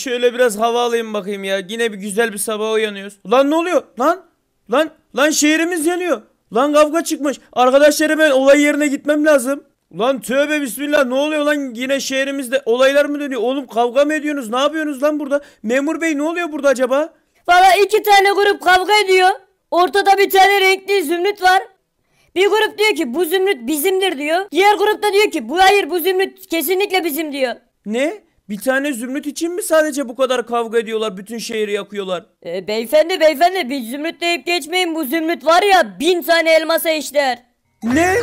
Şöyle biraz hava alayım bakayım ya. Yine bir güzel bir sabah uyanıyoruz. Lan ne oluyor? Lan lan lan şehrimiz yanıyor. Lan kavga çıkmış. Arkadaşlarım ben olay yerine gitmem lazım. Lan tövbe bismillah ne oluyor lan yine şehrimizde olaylar mı dönüyor? Oğlum kavga mı ediyorsunuz? Ne yapıyorsunuz lan burada? Memur bey ne oluyor burada acaba? Valla iki tane grup kavga ediyor. Ortada bir tane renkli zümrüt var. Bir grup diyor ki bu zümrüt bizimdir diyor. Diğer grupta diyor ki bu hayır bu zümrüt kesinlikle bizim diyor. Ne? Bir tane zümrüt için mi sadece bu kadar kavga ediyorlar? Bütün şehri yakıyorlar. E, beyefendi beyefendi bir zümrüt deyip geçmeyin. Bu zümrüt var ya bin tane elmasa işler. Ne?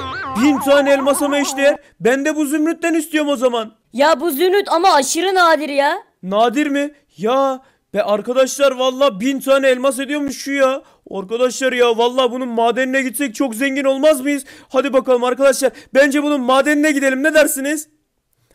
Bin tane elmasa mı işler? Ben de bu zümrütten istiyorum o zaman. Ya bu zümrüt ama aşırı nadir ya. Nadir mi? Ya be arkadaşlar valla bin tane elmas ediyormuş şu ya. Arkadaşlar ya valla bunun madenine gitsek çok zengin olmaz mıyız? Hadi bakalım arkadaşlar bence bunun madenine gidelim ne dersiniz?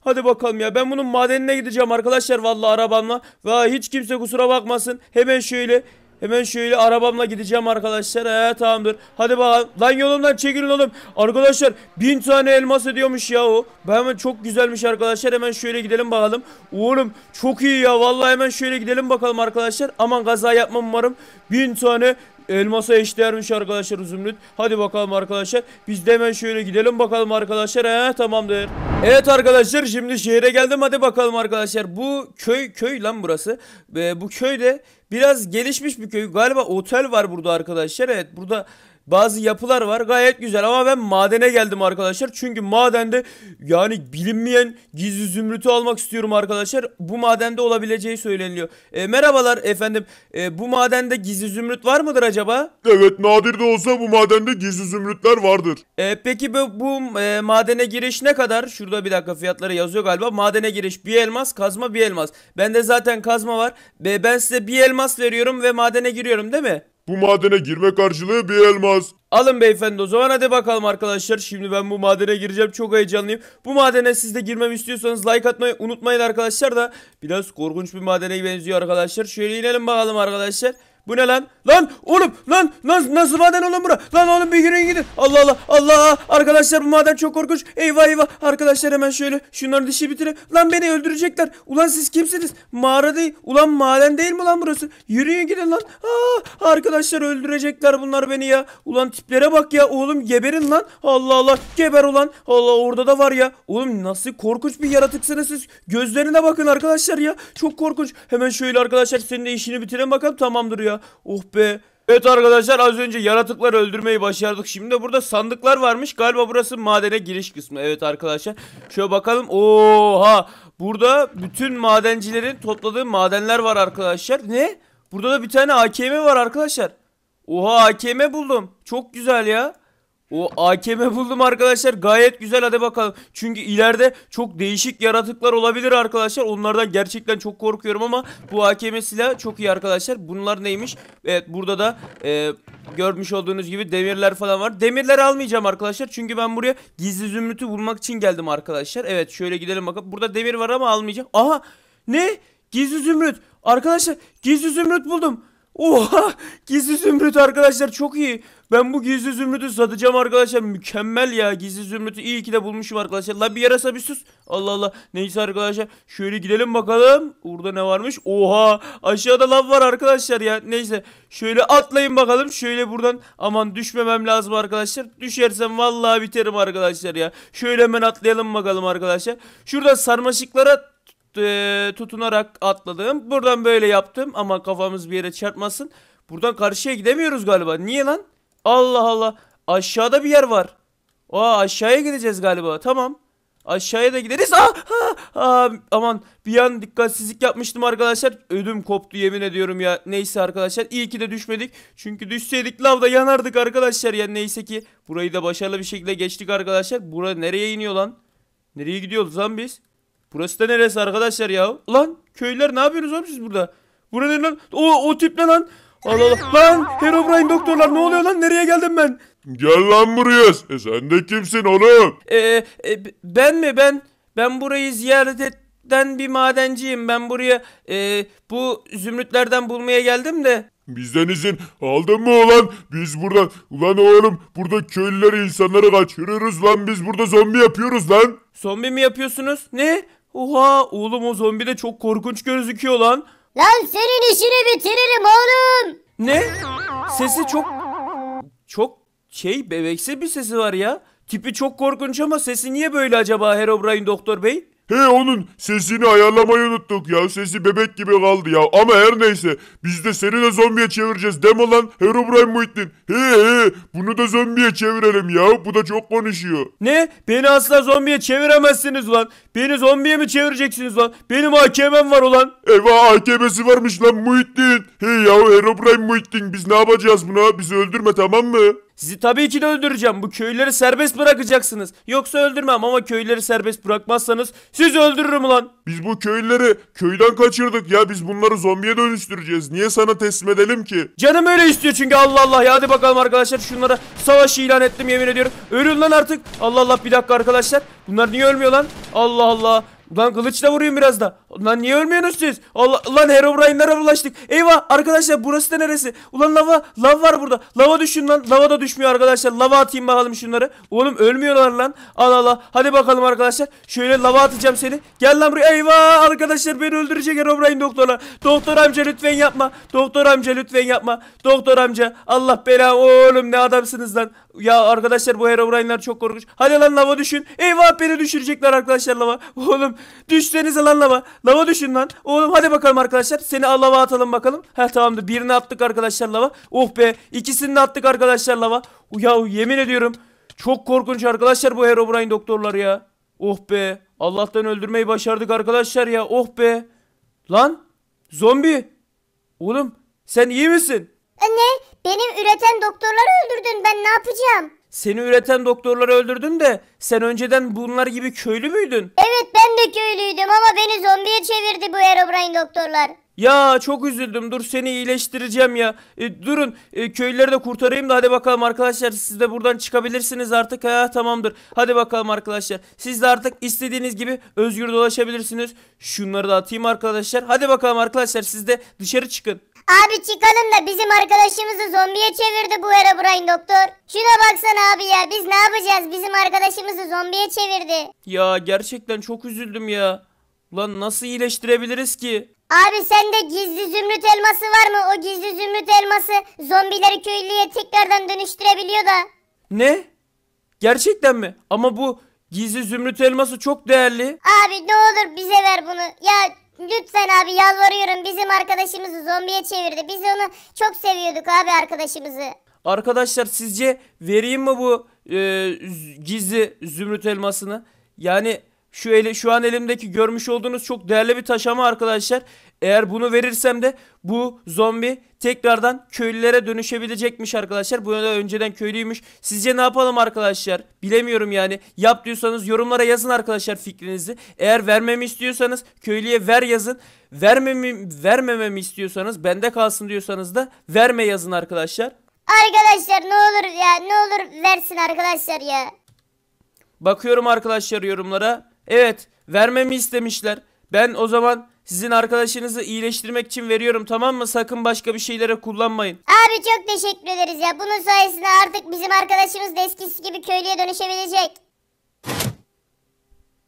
Hadi bakalım ya ben bunun madenine gideceğim arkadaşlar vallahi arabamla. Ve hiç kimse kusura bakmasın. Hemen şöyle Hemen şöyle arabamla gideceğim arkadaşlar. He tamamdır. Hadi bakalım. Lan yolumdan çekilin oğlum. Arkadaşlar bin tane elmas ediyormuş ya o. Ben hemen çok güzelmiş arkadaşlar. Hemen şöyle gidelim bakalım. Oğlum çok iyi ya. Vallahi hemen şöyle gidelim bakalım arkadaşlar. Aman kaza yapmam umarım. Bin tane Elmasa eşdeğermiş arkadaşlar zümrüt. Hadi bakalım arkadaşlar. Biz de hemen şöyle gidelim bakalım arkadaşlar. He tamamdır. Evet arkadaşlar şimdi şehre geldim. Hadi bakalım arkadaşlar. Bu köy köy lan burası. Ee, bu köyde biraz gelişmiş bir köy. Galiba otel var burada arkadaşlar. Evet burada bazı yapılar var gayet güzel ama ben madene geldim arkadaşlar. Çünkü madende yani bilinmeyen gizli zümrütü almak istiyorum arkadaşlar. Bu madende olabileceği söyleniyor. E, merhabalar efendim e, bu madende gizli zümrüt var mıdır acaba? Evet nadir de olsa bu madende gizli zümrütler vardır. E, peki bu, bu e, madene giriş ne kadar? Şurada bir dakika fiyatları yazıyor galiba. Madene giriş bir elmas kazma bir elmas. Bende zaten kazma var. E, ben size bir elmas veriyorum ve madene giriyorum değil mi? Bu madene girme karşılığı bir elmas. Alın beyefendi o zaman hadi bakalım arkadaşlar. Şimdi ben bu madene gireceğim. Çok heyecanlıyım. Bu madene siz de girmemi istiyorsanız like atmayı unutmayın arkadaşlar da. Biraz korkunç bir madene benziyor arkadaşlar. Şöyle inelim bakalım arkadaşlar. Bu ne lan? Lan oğlum lan lan nasıl maden oğlum bura? Lan oğlum bir yürüyün gidin. Allah Allah Allah arkadaşlar bu maden çok korkunç. Eyvah eyvah arkadaşlar hemen şöyle şunların dişi bitirin. Lan beni öldürecekler. Ulan siz kimsiniz? Mağara değil. Ulan maden değil mi lan burası? Yürüyün gidin lan. Aa, arkadaşlar öldürecekler bunlar beni ya. Ulan tiplere bak ya oğlum geberin lan. Allah Allah geber ulan. Allah orada da var ya. Oğlum nasıl korkunç bir yaratıksınız siz. Gözlerine bakın arkadaşlar ya. Çok korkunç. Hemen şöyle arkadaşlar senin de işini bitirin bakalım tamamdır ya. Oh be. Evet arkadaşlar az önce yaratıkları öldürmeyi başardık. Şimdi de burada sandıklar varmış. Galiba burası madene giriş kısmı. Evet arkadaşlar. Şöyle bakalım. Oha. Burada bütün madencilerin topladığı madenler var arkadaşlar. Ne? Burada da bir tane AKM var arkadaşlar. Oha AKM buldum. Çok güzel ya. O AKM buldum arkadaşlar. Gayet güzel hadi bakalım. Çünkü ileride çok değişik yaratıklar olabilir arkadaşlar. Onlardan gerçekten çok korkuyorum ama bu AKM silahı çok iyi arkadaşlar. Bunlar neymiş? Evet burada da e, görmüş olduğunuz gibi demirler falan var. Demirler almayacağım arkadaşlar. Çünkü ben buraya gizli zümrütü bulmak için geldim arkadaşlar. Evet şöyle gidelim bakalım. Burada demir var ama almayacağım. Aha ne? Gizli zümrüt. Arkadaşlar gizli zümrüt buldum. Oha! Gizli zümrüt arkadaşlar çok iyi. Ben bu gizli zümrütü satacağım arkadaşlar. Mükemmel ya. Gizli zümrütü iyi ki de bulmuşum arkadaşlar. La bir yarasa bir sus. Allah Allah. Neyse arkadaşlar. Şöyle gidelim bakalım. Burada ne varmış? Oha. Aşağıda lav var arkadaşlar ya. Neyse. Şöyle atlayın bakalım. Şöyle buradan. Aman düşmemem lazım arkadaşlar. Düşersem vallahi biterim arkadaşlar ya. Şöyle hemen atlayalım bakalım arkadaşlar. Şurada sarmaşıklara e, tutunarak atladım. Buradan böyle yaptım ama kafamız bir yere çarpmasın. Buradan karşıya gidemiyoruz galiba. Niye lan? Allah Allah. Aşağıda bir yer var. Aa aşağıya gideceğiz galiba. Tamam. Aşağıya da gideriz. Aa, ah, aa, aa, aman bir an dikkatsizlik yapmıştım arkadaşlar. Ödüm koptu yemin ediyorum ya. Neyse arkadaşlar İyi ki de düşmedik. Çünkü düşseydik lavda yanardık arkadaşlar. Yani neyse ki burayı da başarılı bir şekilde geçtik arkadaşlar. Bura nereye iniyor lan? Nereye gidiyoruz lan biz? Burası da neresi arkadaşlar ya? Lan köyler ne yapıyorsunuz oğlum siz burada? Burada ne lan? O, o tip ne lan? Allah Allah. Lan Herobrine doktorlar ne oluyor lan? Nereye geldim ben? Gel lan buraya. E sen de kimsin oğlum? Ee, e, ben mi ben? Ben burayı ziyaret eden bir madenciyim. Ben buraya e, bu zümrütlerden bulmaya geldim de. Bizden izin aldın mı ulan? Biz buradan ulan oğlum burada köylüleri insanları kaçırıyoruz lan biz burada zombi yapıyoruz lan. Zombi mi yapıyorsunuz? Ne? Oha oğlum o zombi de çok korkunç gözüküyor lan. Lan senin işini bitiririm oğlum. Ne? Sesi çok... Çok şey bebekse bir sesi var ya. Tipi çok korkunç ama sesi niye böyle acaba Herobrine Doktor Bey? He onun sesini ayarlamayı unuttuk ya. Sesi bebek gibi kaldı ya. Ama her neyse. Biz de seni de zombiye çevireceğiz. Deme lan Herobrine Muhittin. He he. Bunu da zombiye çevirelim ya. Bu da çok konuşuyor. Ne? Beni asla zombiye çeviremezsiniz lan. Beni zombiye mi çevireceksiniz lan? Benim AKM'm var ulan. Eyvah AKM'si varmış lan Muhittin. He ya Herobrine Muhittin. Biz ne yapacağız buna? Bizi öldürme tamam mı? Sizi tabii ki de öldüreceğim. Bu köyleri serbest bırakacaksınız. Yoksa öldürmem ama köyleri serbest bırakmazsanız sizi öldürürüm ulan. Biz bu köylüleri köyden kaçırdık ya. Biz bunları zombiye dönüştüreceğiz. Niye sana teslim edelim ki? Canım öyle istiyor çünkü Allah Allah ya. Hadi bakalım arkadaşlar şunlara savaş ilan ettim yemin ediyorum. Ölün lan artık. Allah Allah bir dakika arkadaşlar. Bunlar niye ölmüyor lan? Allah Allah. Ulan kılıçla vurayım biraz da. Ulan niye ölmüyorsunuz siz? Allah, ulan Herobrine'lara bulaştık. Eyvah arkadaşlar burası da neresi? Ulan lava, lav var burada. Lava düşün lan. Lava da düşmüyor arkadaşlar. Lava atayım bakalım şunları. Oğlum ölmüyorlar lan. Allah Allah. Hadi bakalım arkadaşlar. Şöyle lava atacağım seni. Gel lan buraya. Eyvah arkadaşlar beni öldürecek Herobrine doktorlar. Doktor amca lütfen yapma. Doktor amca lütfen yapma. Doktor amca. Allah bela oğlum ne adamsınız lan. Ya arkadaşlar bu Herobrine'lar çok korkunç. Hadi lan lava düşün. Eyvah beni düşürecekler arkadaşlar lava. Oğlum Düşseniz lan lava. Lava düşün lan. Oğlum hadi bakalım arkadaşlar. Seni al lava atalım bakalım. Heh tamamdır. Birini attık arkadaşlar lava. Oh be. İkisini de attık arkadaşlar lava. Ya yemin ediyorum. Çok korkunç arkadaşlar bu Herobrine doktorlar ya. Oh be. Allah'tan öldürmeyi başardık arkadaşlar ya. Oh be. Lan. Zombi. Oğlum sen iyi misin? Ne? Benim üreten doktorları öldürdün. Ben ne yapacağım? Seni üreten doktorları öldürdün de sen önceden bunlar gibi köylü müydün? Evet ben de köylüydüm ama beni zombiye çevirdi bu Herobrine doktorlar. Ya çok üzüldüm. Dur seni iyileştireceğim ya. E, durun e, köylüleri de kurtarayım da hadi bakalım arkadaşlar siz de buradan çıkabilirsiniz artık. Ha tamamdır. Hadi bakalım arkadaşlar. Siz de artık istediğiniz gibi özgür dolaşabilirsiniz. Şunları da atayım arkadaşlar. Hadi bakalım arkadaşlar siz de dışarı çıkın. Abi çıkalım da bizim arkadaşımızı zombiye çevirdi bu Herobrine doktor. Şuna baksana abi ya biz ne yapacağız? Bizim arkadaşımızı zombiye çevirdi. Ya gerçekten çok üzüldüm ya. Lan nasıl iyileştirebiliriz ki? Abi sende gizli zümrüt elması var mı? O gizli zümrüt elması zombileri köylüye tekrardan dönüştürebiliyor da. Ne? Gerçekten mi? Ama bu gizli zümrüt elması çok değerli. Abi ne olur bize ver bunu. Ya Lütfen abi yalvarıyorum bizim arkadaşımızı zombiye çevirdi. Biz onu çok seviyorduk abi arkadaşımızı. Arkadaşlar sizce vereyim mi bu e, gizli zümrüt elmasını? Yani şu, ele, şu an elimdeki görmüş olduğunuz çok değerli bir taş ama arkadaşlar. Eğer bunu verirsem de bu zombi tekrardan köylülere dönüşebilecekmiş arkadaşlar. Bu da önceden köylüymüş. Sizce ne yapalım arkadaşlar? Bilemiyorum yani. Yap diyorsanız yorumlara yazın arkadaşlar fikrinizi. Eğer vermemi istiyorsanız köylüye ver yazın. Vermemi, vermememi istiyorsanız bende kalsın diyorsanız da verme yazın arkadaşlar. Arkadaşlar ne olur ya ne olur versin arkadaşlar ya. Bakıyorum arkadaşlar yorumlara. Evet vermemi istemişler. Ben o zaman sizin arkadaşınızı iyileştirmek için veriyorum tamam mı? Sakın başka bir şeylere kullanmayın. Abi çok teşekkür ederiz ya. Bunun sayesinde artık bizim arkadaşımız da eskisi gibi köylüye dönüşebilecek.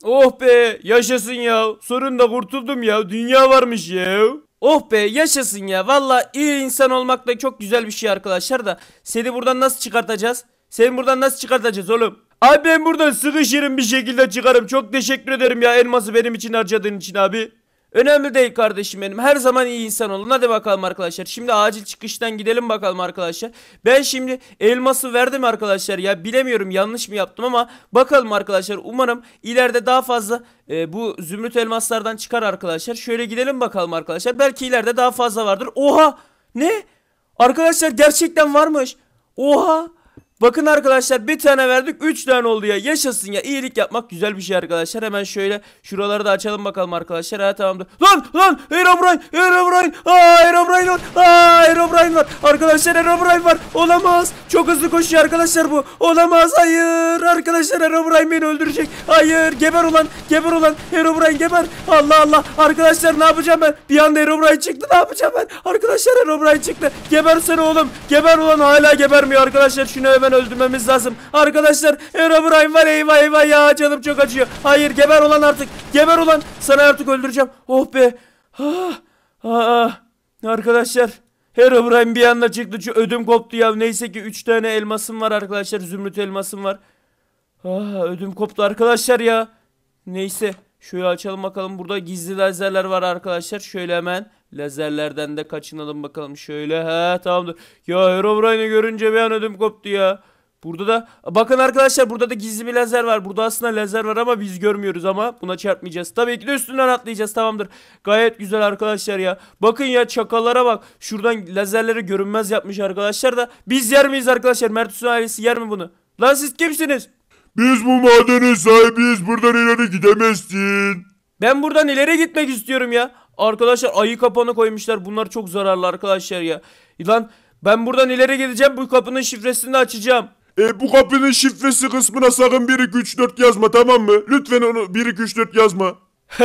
Oh be yaşasın ya. Sorun da kurtuldum ya. Dünya varmış ya. Oh be yaşasın ya. Valla iyi insan olmak da çok güzel bir şey arkadaşlar da. Seni buradan nasıl çıkartacağız? Seni buradan nasıl çıkartacağız oğlum? Abi ben buradan sıkışırım bir şekilde çıkarım. Çok teşekkür ederim ya elması benim için harcadığın için abi. Önemli değil kardeşim benim. Her zaman iyi insan olun. Hadi bakalım arkadaşlar. Şimdi acil çıkıştan gidelim bakalım arkadaşlar. Ben şimdi elması verdim arkadaşlar. Ya bilemiyorum yanlış mı yaptım ama bakalım arkadaşlar. Umarım ileride daha fazla e, bu zümrüt elmaslardan çıkar arkadaşlar. Şöyle gidelim bakalım arkadaşlar. Belki ileride daha fazla vardır. Oha! Ne? Arkadaşlar gerçekten varmış. Oha! Bakın arkadaşlar bir tane verdik 3 tane oldu ya. Yaşasın ya. iyilik yapmak güzel bir şey arkadaşlar. Hemen şöyle şuraları da açalım bakalım arkadaşlar. Ha tamamdır. Lan lan Herobrine Herobrine. Aa Herobrine var. Aa Herobrine var. Arkadaşlar Herobrine var. Olamaz. Çok hızlı koşuyor arkadaşlar bu. Olamaz. Hayır. Arkadaşlar Herobrine beni öldürecek. Hayır. Geber olan. Geber olan. Herobrine geber. Allah Allah. Arkadaşlar ne yapacağım ben? Bir anda Herobrine çıktı. Ne yapacağım ben? Arkadaşlar Herobrine çıktı. Gebersene oğlum. Geber olan hala gebermiyor arkadaşlar. Şunu hemen öldürmemiz lazım. Arkadaşlar Herobrine var eyvah eyvah ya canım çok acıyor. Hayır geber olan artık. Geber olan. Sana artık öldüreceğim. Oh be. Ah, ah, ah. arkadaşlar. Herobrine bir anda çıktı. Ödüm koptu ya. Neyse ki 3 tane elmasım var arkadaşlar. Zümrüt elmasım var. Ah, ödüm koptu arkadaşlar ya. Neyse. Şöyle açalım bakalım. Burada gizli lazerler var arkadaşlar. Şöyle hemen Lazerlerden de kaçınalım bakalım şöyle. He tamamdır. Ya Herobrine'i görünce bir an ödüm koptu ya. Burada da bakın arkadaşlar burada da gizli bir lazer var. Burada aslında lazer var ama biz görmüyoruz ama buna çarpmayacağız. Tabii ki de üstünden atlayacağız tamamdır. Gayet güzel arkadaşlar ya. Bakın ya çakallara bak. Şuradan lazerleri görünmez yapmış arkadaşlar da. Biz yer miyiz arkadaşlar? Mertus'un ailesi yer mi bunu? Lan siz kimsiniz? Biz bu madenin sahibiyiz. Buradan ileri gidemezsin. Ben buradan ileri gitmek istiyorum ya. Arkadaşlar ayı kapanı koymuşlar. Bunlar çok zararlı arkadaşlar ya. Lan ben buradan ileri gideceğim. Bu kapının şifresini de açacağım. E, bu kapının şifresi kısmına sakın 1-2-3-4 yazma tamam mı? Lütfen onu 1-2-3-4 yazma.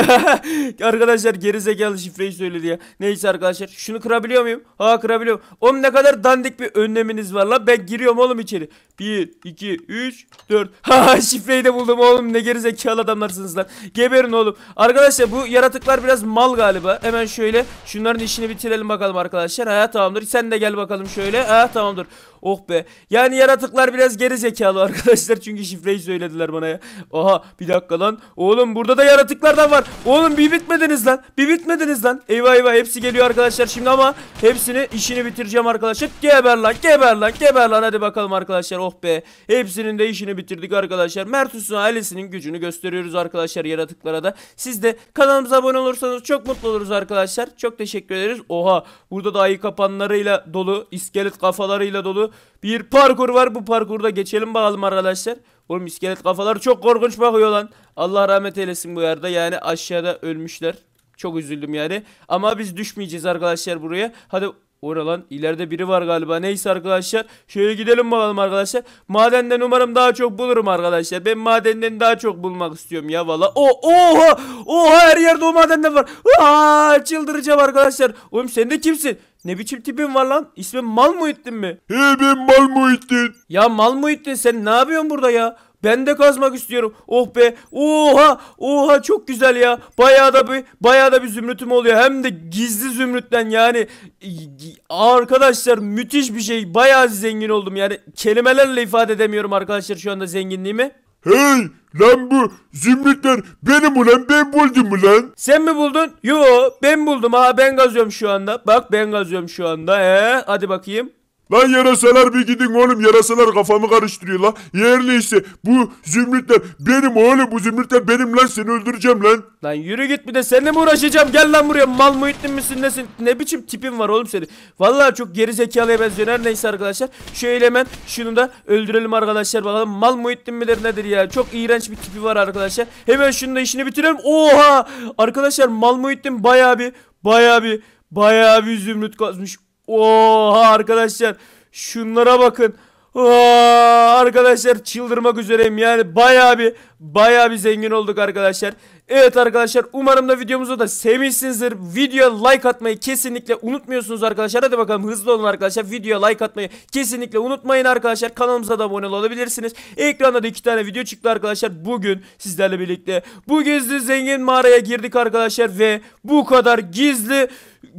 arkadaşlar geri zekalı şifreyi söyledi ya. Neyse arkadaşlar şunu kırabiliyor muyum? Ha kırabiliyorum. Oğlum ne kadar dandik bir önleminiz var lan. Ben giriyorum oğlum içeri. 1, 2, 3, 4. Ha şifreyi de buldum oğlum. Ne gerizekalı adamlarsınız lan. Geberin oğlum. Arkadaşlar bu yaratıklar biraz mal galiba. Hemen şöyle şunların işini bitirelim bakalım arkadaşlar. Ha tamamdır. Sen de gel bakalım şöyle. Ha tamamdır. Oh be. Yani yaratıklar biraz geri zekalı arkadaşlar. Çünkü şifreyi söylediler bana ya. Aha bir dakika lan. Oğlum burada da yaratıklar da var. Oğlum bir bitmediniz lan. Bir bitmediniz lan. Eyvah eyvah hepsi geliyor arkadaşlar şimdi ama hepsini işini bitireceğim arkadaşlar. Geber lan geber lan geber lan hadi bakalım arkadaşlar. Oh Oh be. Hepsinin de işini bitirdik arkadaşlar. Mertus'un ailesinin gücünü gösteriyoruz arkadaşlar yaratıklara da. Siz de kanalımıza abone olursanız çok mutlu oluruz arkadaşlar. Çok teşekkür ederiz. Oha. Burada da ayı kapanlarıyla dolu. iskelet kafalarıyla dolu. Bir parkur var. Bu parkurda geçelim bakalım arkadaşlar. Oğlum iskelet kafaları çok korkunç bakıyor lan. Allah rahmet eylesin bu yerde. Yani aşağıda ölmüşler. Çok üzüldüm yani. Ama biz düşmeyeceğiz arkadaşlar buraya. Hadi Oralan ileride biri var galiba. Neyse arkadaşlar. Şöyle gidelim bakalım arkadaşlar. Madenden umarım daha çok bulurum arkadaşlar. Ben madenden daha çok bulmak istiyorum ya valla. O oh, oha! Oha her yerde o madenden var. Aa, çıldıracağım arkadaşlar. Oğlum sen de kimsin? Ne biçim tipin var lan? İsmin Mal Muhittin mi? He ben Mal Muhittin. Ya Mal Muhittin sen ne yapıyorsun burada ya? Ben de kazmak istiyorum. Oh be. Oha. Oha çok güzel ya. Bayağı da bir bayağı da bir zümrütüm oluyor. Hem de gizli zümrütten yani arkadaşlar müthiş bir şey. Bayağı zengin oldum. Yani kelimelerle ifade edemiyorum arkadaşlar şu anda zenginliğimi. Hey lan bu zümrütler benim ulan ben buldum lan. Sen mi buldun? Yo ben buldum ha ben kazıyorum şu anda. Bak ben kazıyorum şu anda. He ee, hadi bakayım. Lan yarasalar bir gidin oğlum yarasalar kafamı karıştırıyor lan. Yerli işte bu zümrütler benim oğlum bu zümrütler benim lan seni öldüreceğim lan. Lan yürü git bir de seninle mi uğraşacağım gel lan buraya mal muhittin misin nesin ne biçim tipin var oğlum senin. Vallahi çok geri zekalıya benziyor her neyse arkadaşlar. Şöyle hemen şunu da öldürelim arkadaşlar bakalım mal muhittin midir nedir ya çok iğrenç bir tipi var arkadaşlar. Hemen şunu da işini bitirelim oha arkadaşlar mal muhittin baya bir baya bir baya bir zümrüt kazmış. Oha arkadaşlar. Şunlara bakın. Aa, arkadaşlar çıldırmak üzereyim yani baya bir baya bir zengin olduk arkadaşlar. Evet arkadaşlar umarım da videomuzu da sevmişsinizdir. Videoya like atmayı kesinlikle unutmuyorsunuz arkadaşlar. Hadi bakalım hızlı olun arkadaşlar. Videoya like atmayı kesinlikle unutmayın arkadaşlar. Kanalımıza da abone olabilirsiniz. Ekranda da iki tane video çıktı arkadaşlar. Bugün sizlerle birlikte bu gizli zengin mağaraya girdik arkadaşlar. Ve bu kadar gizli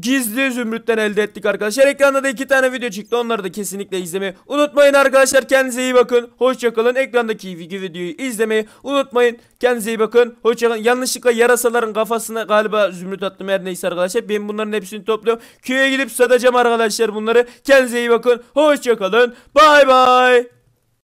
gizli zümrütten elde ettik arkadaşlar. Ekranda da iki tane video çıktı. Onları da kesinlikle izlemeyi unutmayın arkadaşlar. Kendinize iyi bakın. Hoşçakalın. Ekrandaki videoyu izlemeyi unutmayın. Kendinize iyi bakın. Hoşçakalın. Yanlışlıkla yarasaların kafasına galiba zümrüt attım her neyse arkadaşlar. Ben bunların hepsini topluyorum. Köye gidip satacağım arkadaşlar bunları. Kendinize iyi bakın. Hoşçakalın. Bay bay.